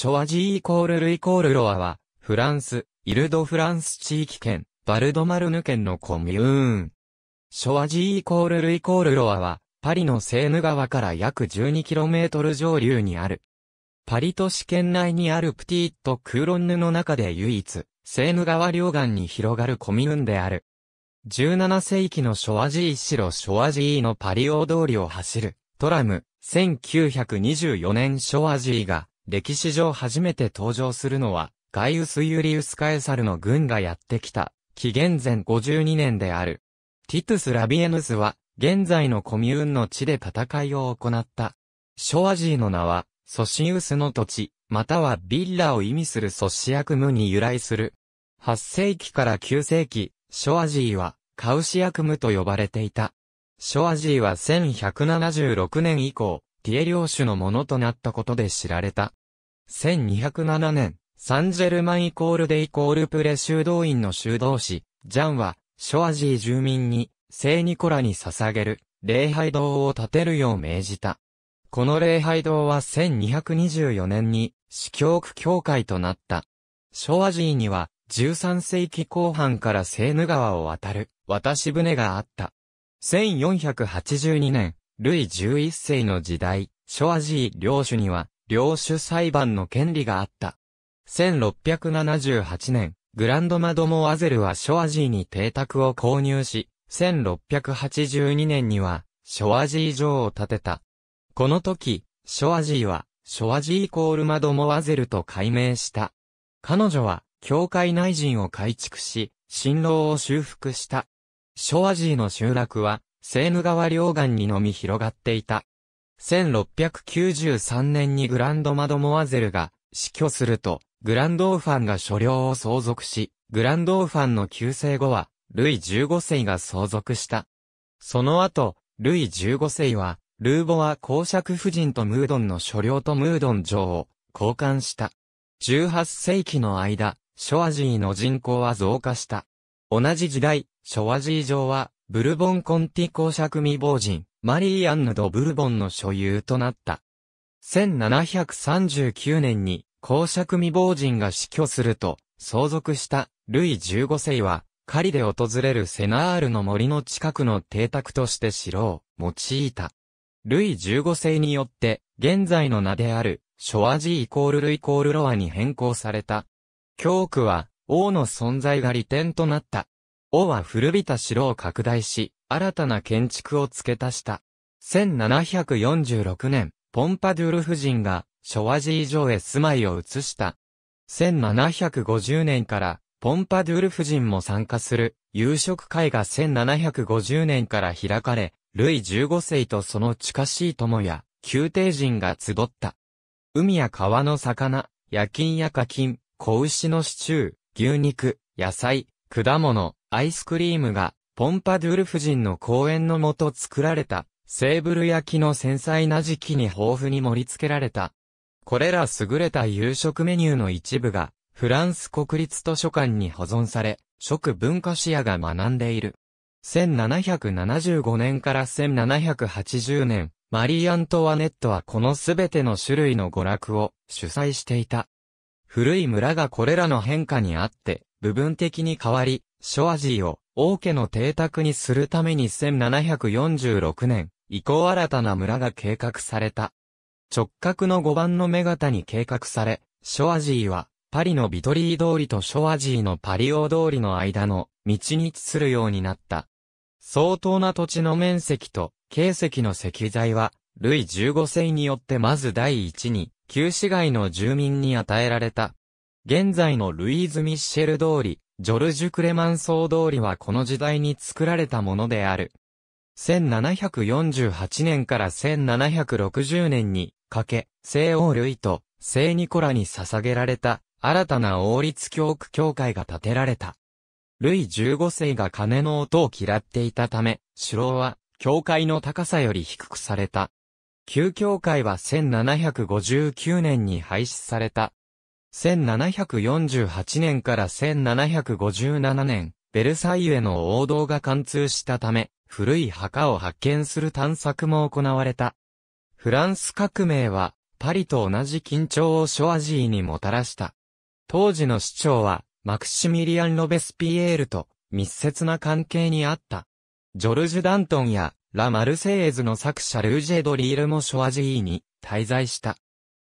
ショワジーイコールルイコールロアは、フランス、イルドフランス地域圏、バルドマルヌ県のコミューン。ショワジーイコールルイコールロアは、パリのセーヌ川から約 12km 上流にある。パリ都市圏内にあるプティット・クーロンヌの中で唯一、セーヌ川両岸に広がるコミューンである。17世紀のショワジー城ショワジーのパリ大通りを走る、トラム、1924年ショワジーが、歴史上初めて登場するのは、ガイウス・ユリウス・カエサルの軍がやってきた、紀元前52年である。ティトゥス・ラビエヌスは、現在のコミューンの地で戦いを行った。ショアジーの名は、ソシウスの土地、またはビッラを意味するソシアクムに由来する。8世紀から9世紀、ショアジーは、カウシアクムと呼ばれていた。ショアジーは1176年以降、ティエ領主のものとなったことで知られた。1207年、サンジェルマンイコールデイコールプレ修道院の修道士、ジャンは、ショアジー住民に、聖ニコラに捧げる、礼拝堂を建てるよう命じた。この礼拝堂は1224年に、司教区教会となった。ショアジーには、13世紀後半からセーヌ川を渡る、渡し船があった。1482年、ルイ11世の時代、ショアジー領主には、領主裁判の権利があった。1678年、グランドマドモアゼルはショアジーに邸宅を購入し、1682年には、ショアジー城を建てた。この時、ショアジーは、ショアジーイコールマドモアゼルと改名した。彼女は、教会内陣を改築し、新郎を修復した。ショアジーの集落は、セーヌ川両岸にのみ広がっていた。1693年にグランドマドモアゼルが死去すると、グランドーファンが所領を相続し、グランドーファンの旧姓後は、ルイ15世が相続した。その後、ルイ15世は、ルーボア公爵夫人とムードンの所領とムードン城を交換した。18世紀の間、ショワジーの人口は増加した。同じ時代、ショワジー城は、ブルボンコンティ公爵未亡人、マリー・アンヌ・ド・ブルボンの所有となった。1739年に公爵未亡人が死去すると、相続したルイ15世は、狩りで訪れるセナールの森の近くの邸宅として城を用いた。ルイ15世によって、現在の名である、ショアジイコールルイコールロアに変更された。教区は、王の存在が利点となった。王は古びた城を拡大し、新たな建築を付け足した。1746年、ポンパドゥール夫人が、ショワジー城へ住まいを移した。1750年から、ポンパドゥール夫人も参加する、夕食会が1750年から開かれ、ルイ15世とその近しい友や、宮廷人が集った。海や川の魚、夜勤や課金、子牛のシチュー、牛肉、野菜、果物、アイスクリームが、ポンパドゥール夫人の公園のもと作られた、セーブル焼きの繊細な時期に豊富に盛り付けられた。これら優れた夕食メニューの一部が、フランス国立図書館に保存され、食文化視野が学んでいる。1775年から1780年、マリー・アントワネットはこのすべての種類の娯楽を主催していた。古い村がこれらの変化にあって、部分的に変わり、ショアジーを王家の邸宅にするために1746年以降新たな村が計画された。直角の5番の目型に計画され、ショアジーはパリのビトリー通りとショアジーのパリオ通りの間の道に位置するようになった。相当な土地の面積と形跡の石材は、ルイ15世によってまず第一に、旧市街の住民に与えられた。現在のルイーズ・ミッシェル通り、ジョルジュ・クレマンソー通りはこの時代に作られたものである。1748年から1760年にかけ、聖王類と聖ニコラに捧げられた新たな王立教区教会が建てられた。ルイ15世が鐘の音を嫌っていたため、城は教会の高さより低くされた。旧教会は1759年に廃止された1748年から1757年、ベルサイユへの王道が貫通したため、古い墓を発見する探索も行われた。フランス革命は、パリと同じ緊張をショアジーにもたらした。当時の市長は、マクシミリアン・ロベスピエールと密接な関係にあった。ジョルジュ・ダントンや、ラ・マルセイエズの作者ルージェ・ドリールもショアジーに滞在した。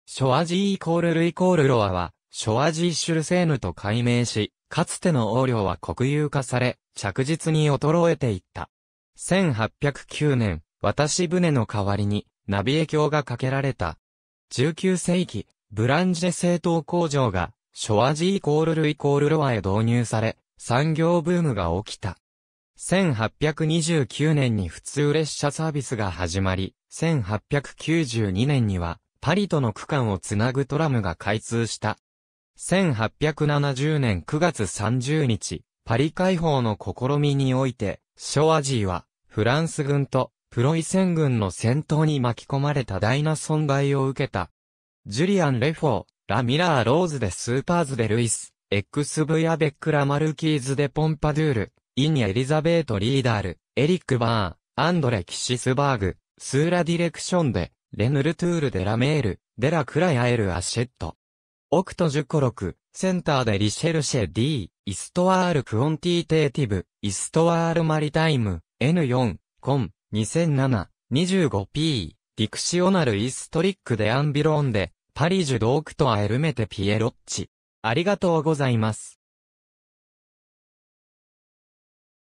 ショアジーイコールルイコールロアは、ショアジーシュルセーヌと改名し、かつての王領は国有化され、着実に衰えていった。1809年、渡し船の代わりに、ナビエ橋が架けられた。19世紀、ブランジェ製糖工場が、ショアジイコールルイコールロアへ導入され、産業ブームが起きた。1829年に普通列車サービスが始まり、1892年には、パリとの区間をつなぐトラムが開通した。1870年9月30日、パリ解放の試みにおいて、ショアジーは、フランス軍とプロイセン軍の戦闘に巻き込まれた大な損害を受けた。ジュリアン・レフォー、ラ・ミラー・ローズ・デ・スーパーズ・デ・ルイス、エックス・ブ・ヤベック・ラ・マルキーズ・デ・ポンパドゥール、イン・エリザベート・リーダール、エリック・バーン、アンドレ・キシスバーグ、スーラ・ディレクションで、レヌルトゥール・デ・ラメール、デラ・クラヤエル・アシェット。オクトロク、センターでリシェルシェ D、イストワールクオンティテーティブ、イストワールマリタイム、N4、コン、2007、25P、ディクシオナルイストリックデアンビロンで、パリジュドークトアエルメテピエロッチ。ありがとうございます。